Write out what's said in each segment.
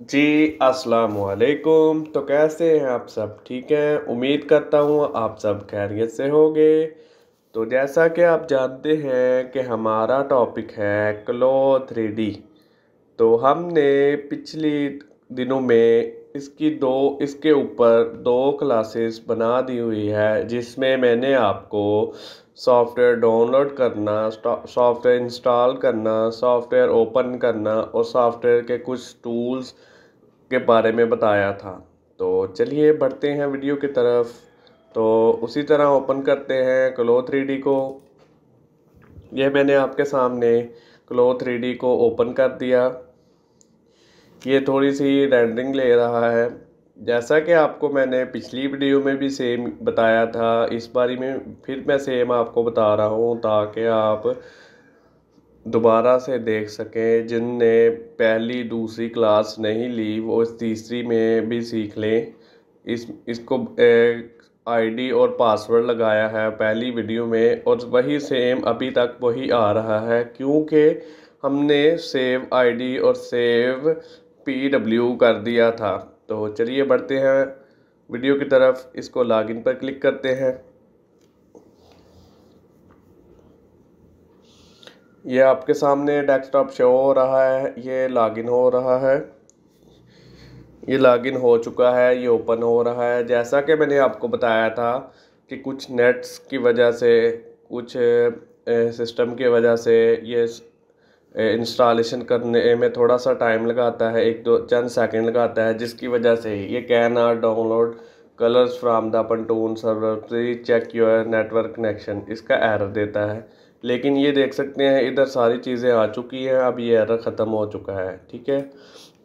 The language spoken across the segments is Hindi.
जी अस्सलाम वालेकुम तो कैसे हैं आप सब ठीक हैं उम्मीद करता हूँ आप सब खैरियत से होंगे तो जैसा कि आप जानते हैं कि हमारा टॉपिक है क्लो थ्री तो हमने पिछली दिनों में इसकी दो इसके ऊपर दो क्लासेस बना दी हुई है जिसमें मैंने आपको सॉफ्टवेयर डाउनलोड करना सॉफ्टवेयर इंस्टॉल करना सॉफ्टवेयर ओपन करना और सॉफ्टवेयर के कुछ टूल्स के बारे में बताया था तो चलिए बढ़ते हैं वीडियो की तरफ तो उसी तरह ओपन करते हैं क्लो थ्री को यह मैंने आपके सामने क्लो थ्री को ओपन कर दिया ये थोड़ी सी रेंडरिंग ले रहा है जैसा कि आपको मैंने पिछली वीडियो में भी सेम बताया था इस बारी में फिर मैं सेम आपको बता रहा हूँ ताकि आप दोबारा से देख सकें जिनने पहली दूसरी क्लास नहीं ली वो इस तीसरी में भी सीख लें इस इसको आईडी और पासवर्ड लगाया है पहली वीडियो में और वही सेम अभी तक वही आ रहा है क्योंकि हमने सेव आईडी और सेव पीडब्ल्यू कर दिया था तो चलिए बढ़ते हैं वीडियो की तरफ इसको लॉगिन पर क्लिक करते हैं ये आपके सामने डेस्कटॉप शो हो रहा है ये लॉगिन हो रहा है ये लॉगिन हो चुका है ये ओपन हो रहा है जैसा कि मैंने आपको बताया था कि कुछ नेट्स की वजह से कुछ सिस्टम की वजह से ये इंस्टॉलेशन करने में थोड़ा सा टाइम लगाता है एक दो चंद सेकंड लगाता है जिसकी वजह से ये can are download colours from the Pantone server check your network connection इसका एरर देता है लेकिन ये देख सकते हैं इधर सारी चीज़ें आ चुकी हैं अब ये एरर ख़त्म हो चुका है ठीक है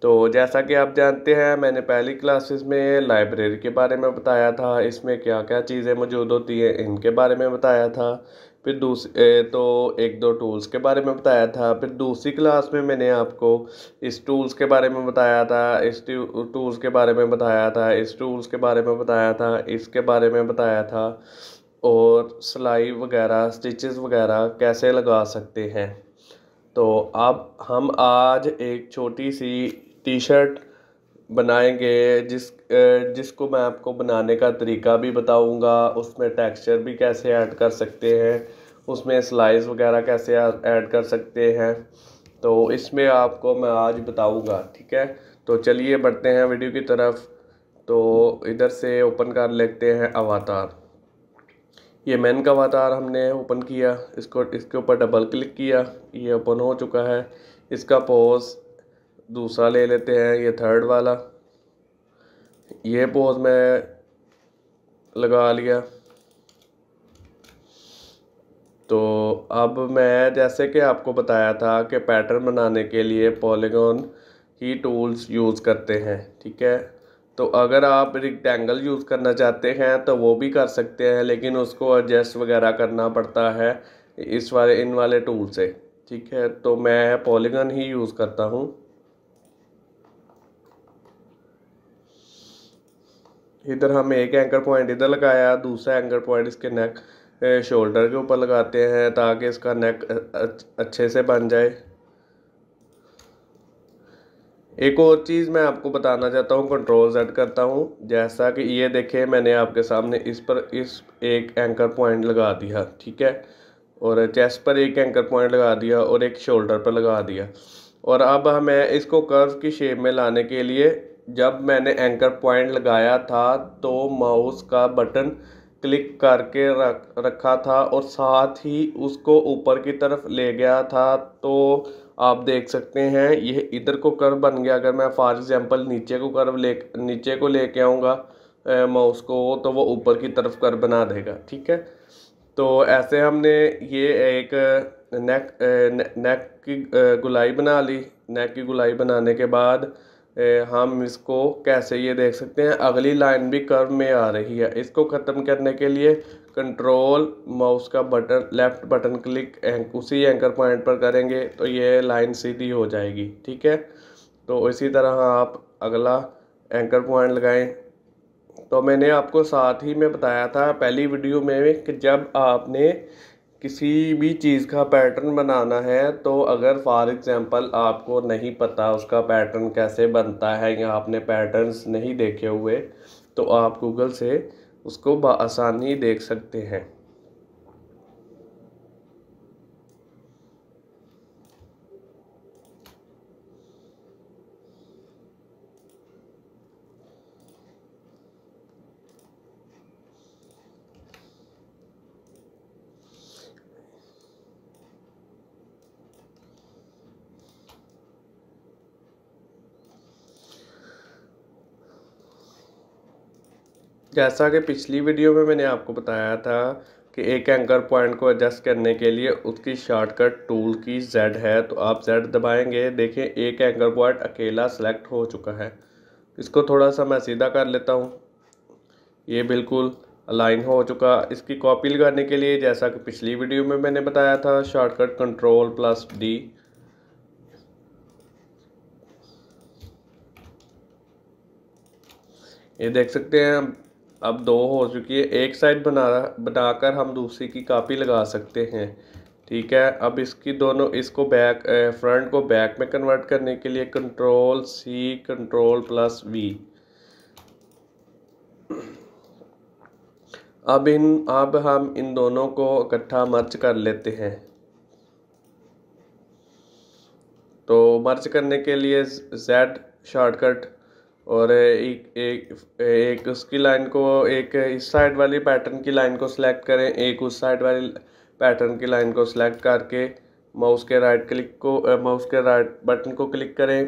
तो जैसा कि आप जानते हैं मैंने पहली क्लासेस में लाइब्रेरी के बारे में बताया था इसमें क्या क्या चीज़ें मौजूद होती हैं इनके बारे में बताया था फिर दूसरे तो एक दो टूल्स के बारे में बताया था फिर दूसरी क्लास में मैंने आपको इस टूल्स के बारे में बताया था इस टूल्स के बारे में बताया था इस टूल्स के बारे में बताया था इसके बारे में बताया था और सिलाई वगैरह स्टिचेस वगैरह कैसे लगा सकते हैं तो अब हम आज एक छोटी सी टी शर्ट बनाएंगे जिस जिसको मैं आपको बनाने का तरीका भी बताऊंगा उसमें टेक्सचर भी कैसे ऐड कर सकते हैं उसमें स्लाइस वगैरह कैसे ऐड कर सकते हैं तो इसमें आपको मैं आज बताऊंगा ठीक है तो चलिए बढ़ते हैं वीडियो की तरफ तो इधर से ओपन कर लेते हैं अवतार ये मैन का अवतार हमने ओपन किया इसको इसके ऊपर डबल क्लिक किया ये ओपन हो चुका है इसका पोज दूसरा ले लेते हैं ये थर्ड वाला ये पोज मैं लगा लिया तो अब मैं जैसे कि आपको बताया था कि पैटर्न बनाने के लिए पॉलीगॉन ही टूल्स यूज़ करते हैं ठीक है तो अगर आप रिक्टेंगल यूज़ करना चाहते हैं तो वो भी कर सकते हैं लेकिन उसको एडजस्ट वगैरह करना पड़ता है इस वाले इन वाले टूल से ठीक है तो मैं पॉलीगन ही यूज़ करता हूँ इधर हम एक एंकर पॉइंट इधर लगाया दूसरा एंकर पॉइंट इसके नेक शोल्डर के ऊपर लगाते हैं ताकि इसका नेक अच्छे से बन जाए एक और चीज़ मैं आपको बताना चाहता हूँ कंट्रोल जेड करता हूँ जैसा कि ये देखे मैंने आपके सामने इस पर इस एक एंकर पॉइंट लगा दिया ठीक है और चेस्ट पर एक एंकर पॉइंट लगा दिया और एक शोल्डर पर लगा दिया और अब हमें इसको कर्व की शेप में लाने के लिए जब मैंने एंकर पॉइंट लगाया था तो माउस का बटन क्लिक करके रख रखा था और साथ ही उसको ऊपर की तरफ ले गया था तो आप देख सकते हैं यह इधर को कर्व बन गया अगर मैं फॉर एग्ज़ाम्पल नीचे को कर्व ले नीचे को लेके आऊँगा माउस को तो वो ऊपर की तरफ कर्व बना देगा ठीक है तो ऐसे हमने ये एक नेक नेक की गुलाई बना ली नेक की गुलाई बनाने के बाद हम इसको कैसे ये देख सकते हैं अगली लाइन भी कर्व में आ रही है इसको ख़त्म करने के लिए कंट्रोल माउस का बटन लेफ़्ट बटन क्लिक एंक, उसी एंकर पॉइंट पर करेंगे तो ये लाइन सीधी हो जाएगी ठीक है तो इसी तरह आप अगला एंकर पॉइंट लगाएं तो मैंने आपको साथ ही में बताया था पहली वीडियो में कि जब आपने किसी भी चीज़ का पैटर्न बनाना है तो अगर फॉर एग्ज़ाम्पल आपको नहीं पता उसका पैटर्न कैसे बनता है या आपने पैटर्न्स नहीं देखे हुए तो आप गूगल से उसको बसानी देख सकते हैं जैसा कि पिछली वीडियो में मैंने आपको बताया था कि एक एंकर पॉइंट को एडजस्ट करने के लिए उसकी शॉर्टकट टूल की जेड है तो आप जेड दबाएंगे देखें एक एंकर पॉइंट अकेला सेलेक्ट हो चुका है इसको थोड़ा सा मैं सीधा कर लेता हूँ ये बिल्कुल अलाइन हो चुका इसकी कॉपी लगाने के लिए जैसा कि पिछली वीडियो में मैंने बताया था शॉर्टकट कंट्रोल प्लस डी ये देख सकते हैं अब दो हो चुकी है एक साइड बना बनाकर हम दूसरी की कापी लगा सकते हैं ठीक है अब इसकी दोनों इसको बैक फ्रंट को बैक में कन्वर्ट करने के लिए control C control plus V अब इन अब हम इन दोनों को इकट्ठा मर्च कर लेते हैं तो मर्च करने के लिए जेड शॉर्टकट और एक एक एक उसकी लाइन को एक इस साइड वाली पैटर्न की लाइन को सिलेक्ट करें एक उस साइड वाली पैटर्न की लाइन को सिलेक्ट करके माउस के राइट क्लिक को माउस के राइट बटन को क्लिक करें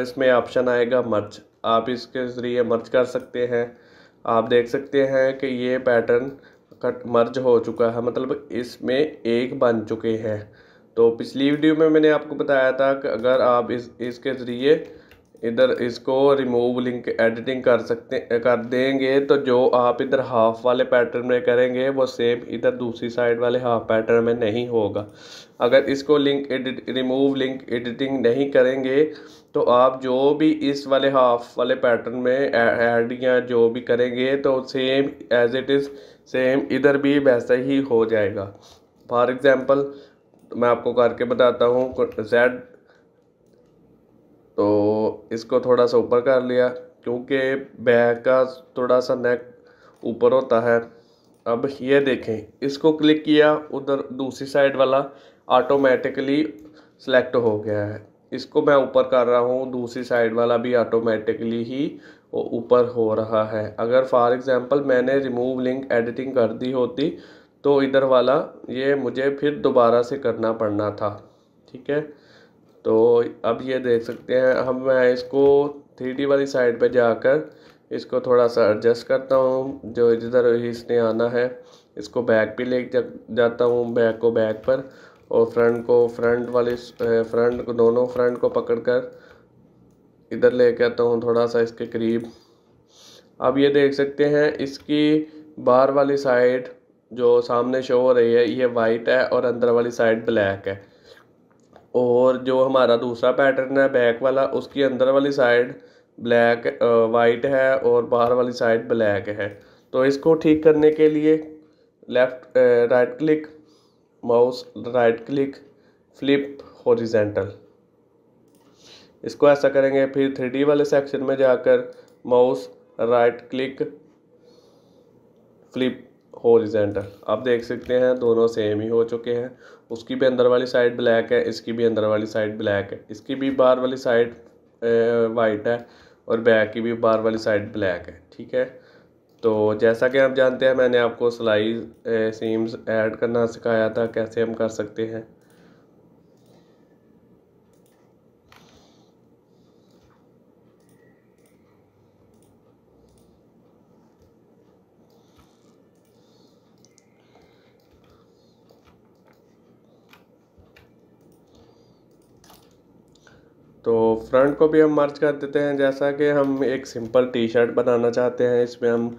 इसमें ऑप्शन आएगा मर्च आप इसके ज़रिए मर्च कर सकते हैं आप देख सकते हैं कि ये पैटर्न कट मर्ज हो चुका है मतलब इसमें एक बन चुके हैं तो पिछली वीडियो में मैंने आपको बताया था कि अगर आप इस इसके ज़रिए इधर इसको रिमूव लिंक एडिटिंग कर सकते कर देंगे तो जो आप इधर हाफ़ वाले पैटर्न में करेंगे वो सेम इधर दूसरी साइड वाले हाफ पैटर्न में नहीं होगा अगर इसको link edit remove link editing नहीं करेंगे तो आप जो भी इस वाले हाफ वाले पैटर्न में ऐड या जो भी करेंगे तो same as it is same इधर भी वैसा ही हो जाएगा फॉर एग्ज़ाम्पल मैं आपको करके बताता हूँ जेड तो इसको थोड़ा सा ऊपर कर लिया क्योंकि बैग का थोड़ा सा नेक ऊपर होता है अब ये देखें इसको क्लिक किया उधर दूसरी साइड वाला ऑटोमेटिकली सेलेक्ट हो गया है इसको मैं ऊपर कर रहा हूँ दूसरी साइड वाला भी ऑटोमेटिकली ही ऊपर हो रहा है अगर फॉर एग्ज़ाम्पल मैंने रिमूव लिंक एडिटिंग कर दी होती तो इधर वाला ये मुझे फिर दोबारा से करना पड़ना था ठीक है तो अब ये देख सकते हैं अब मैं इसको थ्री डी वाली साइड पे जाकर इसको थोड़ा सा एडजस्ट करता हूँ जो इधर इसने आना है इसको बैक पे ले जाता हूँ बैक को बैक पर और फ्रंट को फ्रंट वाली फ्रंट को दोनों फ्रंट को पकड़ कर इधर ले कर आता हूँ थोड़ा सा इसके करीब अब ये देख सकते हैं इसकी बाहर वाली साइड जो सामने शो हो रही है ये वाइट है और अंदर वाली साइड ब्लैक है और जो हमारा दूसरा पैटर्न है बैक वाला उसकी अंदर वाली साइड ब्लैक वाइट है और बाहर वाली साइड ब्लैक है तो इसको ठीक करने के लिए left right click mouse right click flip horizontal इसको ऐसा करेंगे फिर थ्री वाले सेक्शन में जाकर mouse right click flip horizontal आप देख सकते हैं दोनों सेम ही हो चुके हैं उसकी भी अंदर वाली साइड ब्लैक है इसकी भी अंदर वाली साइड ब्लैक है इसकी भी बाहर वाली साइड वाइट है और बैक की भी बाहर वाली साइड ब्लैक है ठीक है तो जैसा कि आप जानते हैं मैंने आपको सिलाई सीम्स ऐड करना सिखाया था कैसे हम कर सकते हैं तो फ्रंट को भी हम मर्ज कर देते हैं जैसा कि हम एक सिंपल टी शर्ट बनाना चाहते हैं इसमें हम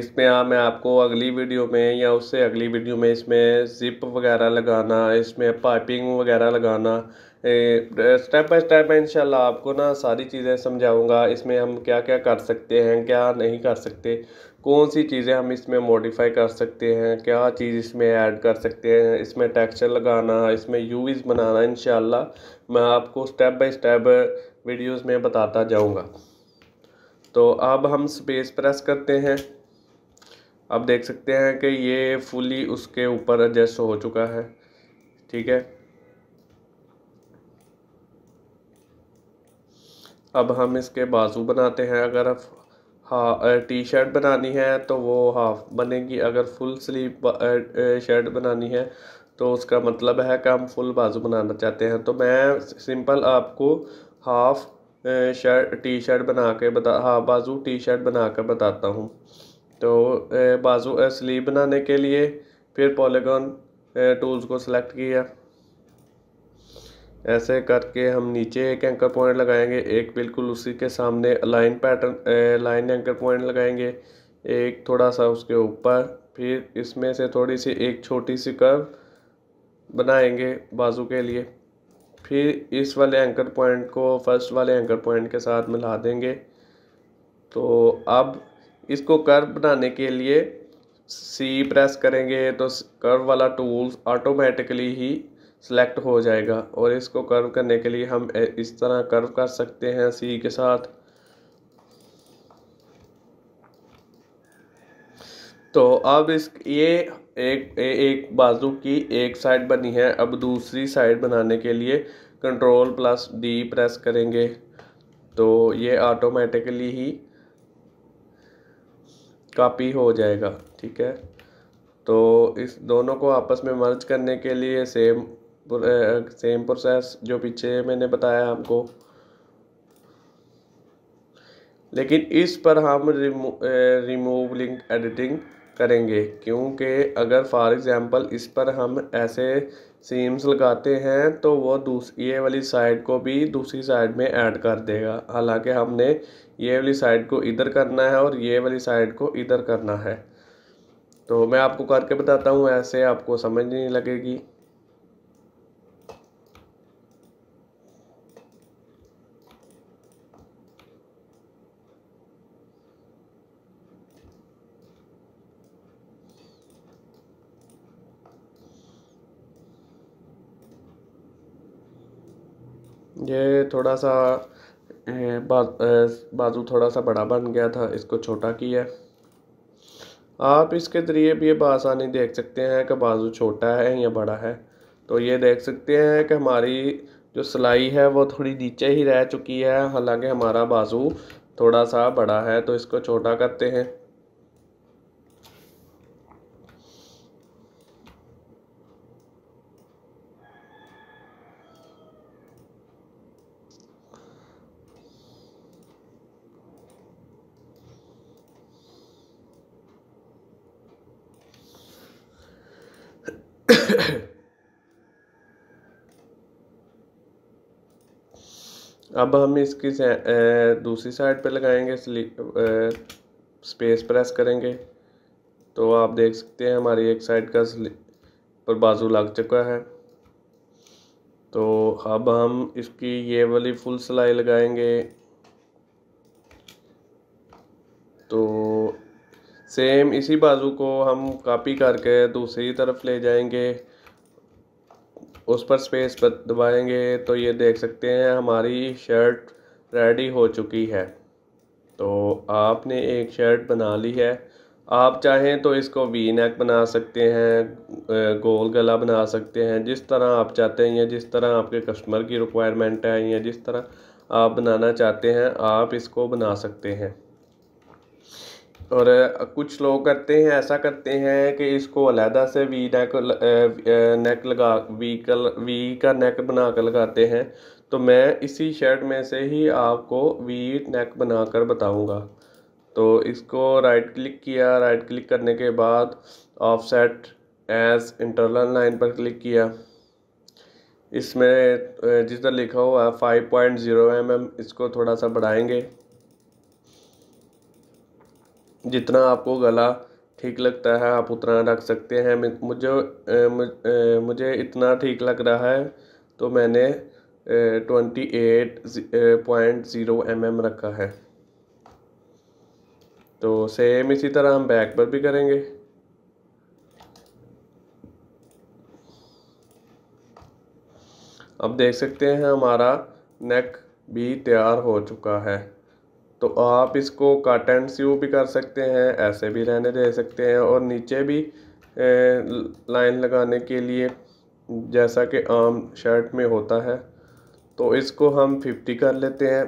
इसमें आ मैं आपको अगली वीडियो में या उससे अगली वीडियो में इसमें ज़िप वगैरह लगाना इसमें पाइपिंग वगैरह लगाना स्टेप बाय स्टेप मैं आपको ना सारी चीज़ें समझाऊंगा इसमें हम क्या क्या कर सकते हैं क्या नहीं कर सकते कौन सी चीज़ें हम इसमें मॉडिफाई कर सकते हैं क्या चीज़ इसमें ऐड कर सकते हैं इसमें टेक्सचर लगाना इसमें यूवीज बनाना इन मैं आपको स्टेप बाय स्टेप वीडियोस में बताता जाऊंगा तो अब हम स्पेस प्रेस करते हैं अब देख सकते हैं कि ये फुली उसके ऊपर एडजस्ट हो चुका है ठीक है अब हम इसके बाजू बनाते हैं अगर हाँ टी शर्ट बनानी है तो वो हाफ बनेगी अगर फुल स्लीव शर्ट बनानी है तो उसका मतलब है कि हम फुल बाजू बनाना चाहते हैं तो मैं सिंपल आपको हाफ शर्ट टी शर्ट बना के बता हाफ बाजू टी शर्ट बना कर बताता हूँ तो बाजू स्लीव बनाने के लिए फिर पॉलीगॉन टूल्स को सिलेक्ट किया ऐसे करके हम नीचे एक एंकर पॉइंट लगाएंगे एक बिल्कुल उसी के सामने line pattern line anchor point लगाएंगे एक थोड़ा सा उसके ऊपर फिर इसमें से थोड़ी सी एक छोटी सी कर्व बनाएंगे बाजू के लिए फिर इस वाले एंकर पॉइंट को फर्स्ट वाले एंकर पॉइंट के साथ मिला देंगे तो अब इसको कर्व बनाने के लिए सी प्रेस करेंगे तो कर्व वाला टूल्स ऑटोमेटिकली ही सेलेक्ट हो जाएगा और इसको कर्व करने के लिए हम इस तरह कर्व कर सकते हैं सी के साथ तो अब इस ये एक ए, एक बाजू की एक साइड बनी है अब दूसरी साइड बनाने के लिए कंट्रोल प्लस डी प्रेस करेंगे तो ये ऑटोमेटिकली ही कॉपी हो जाएगा ठीक है तो इस दोनों को आपस में मर्ज करने के लिए सेम सेम प्रोसेस जो पीछे मैंने बताया आपको लेकिन इस पर हम रिमू रिमूव लिंक एडिटिंग करेंगे क्योंकि अगर फॉर एग्ज़ाम्पल इस पर हम ऐसे सीम्स लगाते हैं तो वो ये वाली साइड को भी दूसरी साइड में ऐड कर देगा हालांकि हमने ये वाली साइड को इधर करना है और ये वाली साइड को इधर करना है तो मैं आपको करके बताता हूँ ऐसे आपको समझ नहीं लगेगी ये थोड़ा सा बाजू थोड़ा सा बड़ा बन गया था इसको छोटा किया आप इसके ज़रिए भी ये बसानी देख सकते हैं कि बाजू छोटा है या बड़ा है तो ये देख सकते हैं कि हमारी जो सिलाई है वो थोड़ी नीचे ही रह चुकी है हालांकि हमारा बाजू थोड़ा सा बड़ा है तो इसको छोटा करते हैं अब हम इसकी दूसरी साइड पे लगाएंगे स्पेस प्रेस करेंगे तो आप देख सकते हैं हमारी एक साइड का पर बाजू लग चुका है तो अब हम इसकी ये वाली फुल सिलाई लगाएंगे तो सेम इसी बाजू को हम कॉपी करके दूसरी तरफ ले जाएंगे उस पर स्पेस पर दबाएंगे तो ये देख सकते हैं हमारी शर्ट रेडी हो चुकी है तो आपने एक शर्ट बना ली है आप चाहें तो इसको वी नेक बना सकते हैं गोल गला बना सकते हैं जिस तरह आप चाहते हैं या जिस तरह आपके कस्टमर की रिक्वायरमेंट है या जिस तरह आप बनाना चाहते हैं आप इसको बना सकते हैं और कुछ लोग करते हैं ऐसा करते हैं कि इसको अलहदा से वी नेक नेक लगा वी कल वी का नेक बना कर लगाते हैं तो मैं इसी शर्ट में से ही आपको वी नेक बना कर बताऊँगा तो इसको राइट क्लिक किया राइट क्लिक करने के बाद offset as internal line पर क्लिक किया इसमें तरह लिखा हुआ है five point zero M M इसको थोड़ा सा बढ़ाएंगे जितना आपको गला ठीक लगता है आप उतना रख सकते हैं मुझे मुझे इतना ठीक लग रहा है तो मैंने twenty eight point zero M M रखा है तो सेम इसी तरह हम बैक पर भी करेंगे अब देख सकते हैं हमारा नेक भी तैयार हो चुका है तो आप इसको कट एंड स्यू भी कर सकते हैं ऐसे भी रहने दे सकते हैं और नीचे भी लाइन लगाने के लिए जैसा कि आम शर्ट में होता है तो इसको हम फिफ्टी कर लेते हैं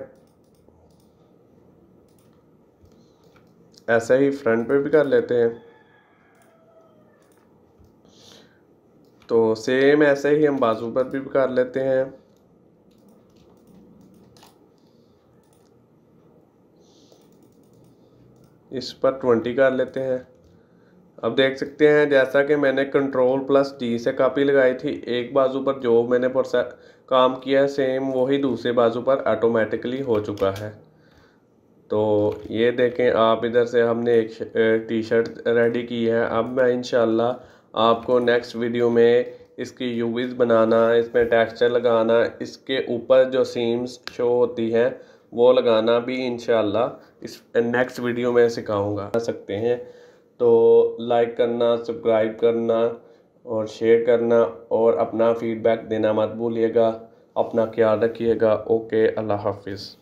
ऐसे ही फ्रंट पे भी कर लेते हैं तो सेम ऐसे ही हम बाजू पर भी कर लेते हैं इस पर ट्वेंटी कर लेते हैं अब देख सकते हैं जैसा कि मैंने कंट्रोल प्लस डी से कापी लगाई थी एक बाजू पर जो मैंने प्रोसे काम किया सेम वही दूसरे बाजू पर ऑटोमेटिकली हो चुका है तो ये देखें आप इधर से हमने एक टी शर्ट रेडी की है अब मैं इन आपको नेक्स्ट वीडियो में इसकी यूवीज बनाना इसमें टेक्सचर लगाना इसके ऊपर जो सीम्स शो होती हैं वो लगाना भी इन इस नेक्स्ट वीडियो में सिखाऊंगा सकते हैं तो लाइक करना सब्सक्राइब करना और शेयर करना और अपना फीडबैक देना मत भूलिएगा अपना ख्याल रखिएगा ओके अल्लाह हाफिज़